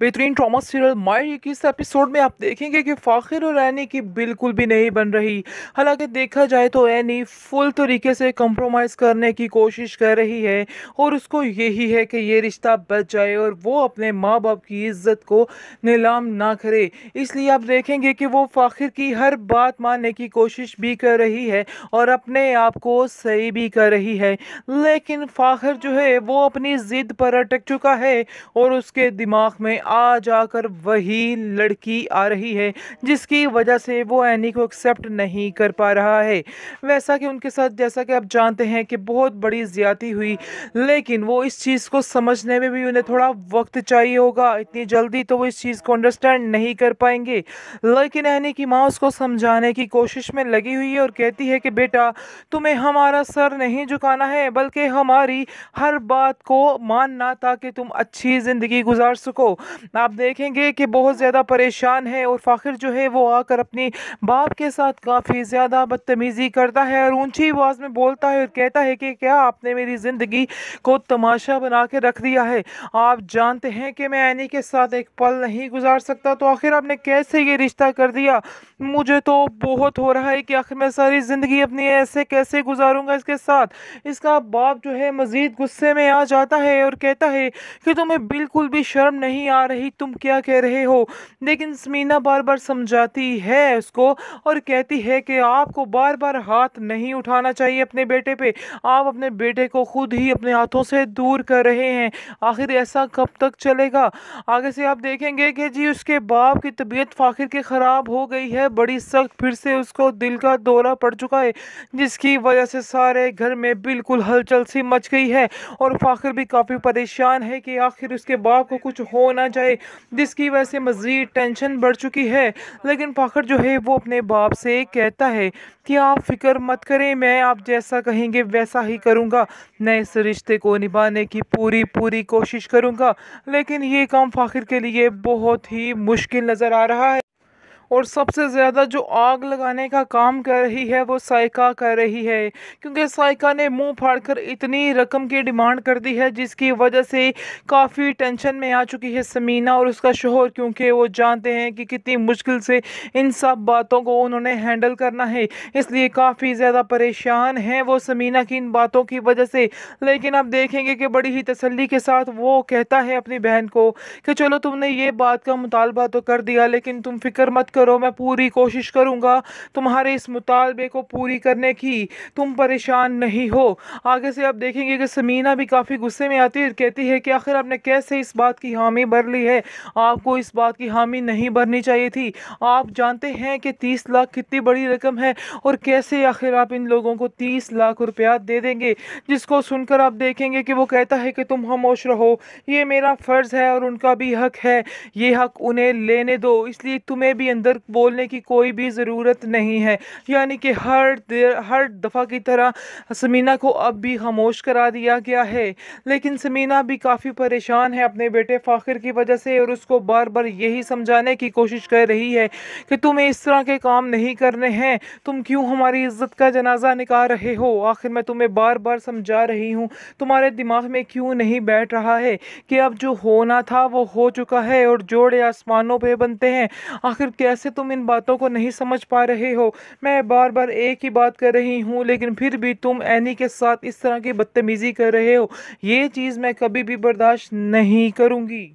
बेहतरीन trauma serial मायर के इस एपिसोड में आप देखेंगे कि फ़ाखिर और एनी की बिल्कुल भी नहीं बन रही हालांकि देखा जाए तो एनी फुल तरीके से कंप्रोमाइज़ करने की कोशिश कर रही है और उसको यही है कि ये रिश्ता बच जाए और वो अपने माँ बाप की इज्जत को नीलाम ना करे इसलिए आप देखेंगे कि वो फ़ाखिर की हर बात मानने की कोशिश भी कर रही है और अपने आप को सही भी कर रही है लेकिन फ़ाखिर जो है वो अपनी ज़िद पर अटक चुका है और उसके दिमाग में आ जाकर वही लड़की आ रही है जिसकी वजह से वो एनी को एक्सेप्ट नहीं कर पा रहा है वैसा कि उनके साथ जैसा कि आप जानते हैं कि बहुत बड़ी ज़्यादा हुई लेकिन वो इस चीज़ को समझने में भी उन्हें थोड़ा वक्त चाहिए होगा इतनी जल्दी तो वो इस चीज़ को अंडरस्टैंड नहीं कर पाएंगे लेकिन एनी की माँ उसको समझाने की कोशिश में लगी हुई है और कहती है कि बेटा तुम्हें हमारा सर नहीं झुकाना है बल्कि हमारी हर बात को मानना ताकि तुम अच्छी ज़िंदगी गुजार सको आप देखेंगे कि बहुत ज़्यादा परेशान है और फ़ाखिर जो है वो आकर अपने बाप के साथ काफ़ी ज़्यादा बदतमीज़ी करता है और ऊंची आवाज़ में बोलता है और कहता है कि क्या आपने मेरी ज़िंदगी को तमाशा बना के रख दिया है आप जानते हैं कि मैं एनी के साथ एक पल नहीं गुजार सकता तो आखिर आपने कैसे ये रिश्ता कर दिया मुझे तो बहुत हो रहा है कि आखिर मैं सारी ज़िंदगी अपनी ऐसे कैसे गुजारूंगा इसके साथ इसका बाप जो है मज़ीद गुस्से में आ जाता है और कहता है कि तुम्हें बिल्कुल भी शर्म नहीं आ रही तुम क्या कह रहे हो लेकिन समीना बार बार समझाती है उसको और कहती है कि आपको बार बार हाथ नहीं उठाना चाहिए अपने बेटे पे आप अपने बेटे को खुद ही अपने हाथों से दूर कर रहे हैं आखिर ऐसा कब तक चलेगा आगे से आप देखेंगे कि जी उसके बाप की तबीयत फ़ाखिर के ख़राब हो गई है बड़ी सख्त फिर से उसको दिल का दौरा पड़ चुका है जिसकी वजह से सारे घर में बिल्कुल हलचल सी मच गई है और फ़ाखिर भी काफ़ी परेशान है कि आखिर उसके बाप को कुछ होना जाए जिसकी वजह से मज़ीद टेंशन बढ़ चुकी है लेकिन फ़खर जो है वो अपने बाप से कहता है कि आप फिक्र मत करें मैं आप जैसा कहेंगे वैसा ही करूँगा मैं इस रिश्ते को निभाने की पूरी पूरी कोशिश करूँगा लेकिन ये काम फ़ाखिर के लिए बहुत ही मुश्किल नज़र आ रहा है और सबसे ज़्यादा जो आग लगाने का काम कर रही है वो साइका कर रही है क्योंकि साइका ने मुंह फाड़कर इतनी रकम की डिमांड कर दी है जिसकी वजह से काफ़ी टेंशन में आ चुकी है समीना और उसका शोहर क्योंकि वो जानते हैं कि कितनी मुश्किल से इन सब बातों को उन्होंने हैंडल करना है इसलिए काफ़ी ज़्यादा परेशान हैं वो समीना की इन बातों की वजह से लेकिन आप देखेंगे कि बड़ी ही तसली के साथ वो कहता है अपनी बहन को कि चलो तुमने ये बात का मुतालबा तो कर दिया लेकिन तुम फिक्र मत करो मैं पूरी कोशिश करूँगा तुम्हारे इस मुतालबे को पूरी करने की तुम परेशान नहीं हो आगे से आप देखेंगे कि समीना भी काफ़ी गुस्से में आती है कहती है कि आखिर आपने कैसे इस बात की हामी भर ली है आपको इस बात की हामी नहीं भरनी चाहिए थी आप जानते हैं कि तीस लाख कितनी बड़ी रकम है और कैसे आखिर आप इन लोगों को तीस लाख रुपया दे देंगे जिसको सुनकर आप देखेंगे कि वो कहता है कि तुम खामोश रहो ये मेरा फ़र्ज़ है और उनका भी हक है ये हक उन्हें लेने दो इसलिए तुम्हें भी अंदर अंदर बोलने की कोई भी ज़रूरत नहीं है यानी कि हर हर दफ़ा की तरह समीना को अब भी खामोश करा दिया गया है लेकिन समीना भी काफ़ी परेशान है अपने बेटे फ़ाखिर की वजह से और उसको बार बार यही समझाने की कोशिश कर रही है कि तुम्हें इस तरह के काम नहीं करने हैं तुम क्यों हमारी इज्जत का जनाजा निकाल रहे हो आखिर मैं तुम्हें बार बार समझा रही हूँ तुम्हारे दिमाग में क्यों नहीं बैठ रहा है कि अब जो होना था वो हो चुका है और जोड़े आसमानों पर बनते हैं आखिर कैसे कैसे तुम इन बातों को नहीं समझ पा रहे हो मैं बार बार एक ही बात कर रही हूँ लेकिन फिर भी तुम एनी के साथ इस तरह की बदतमीज़ी कर रहे हो ये चीज़ मैं कभी भी बर्दाश्त नहीं करूँगी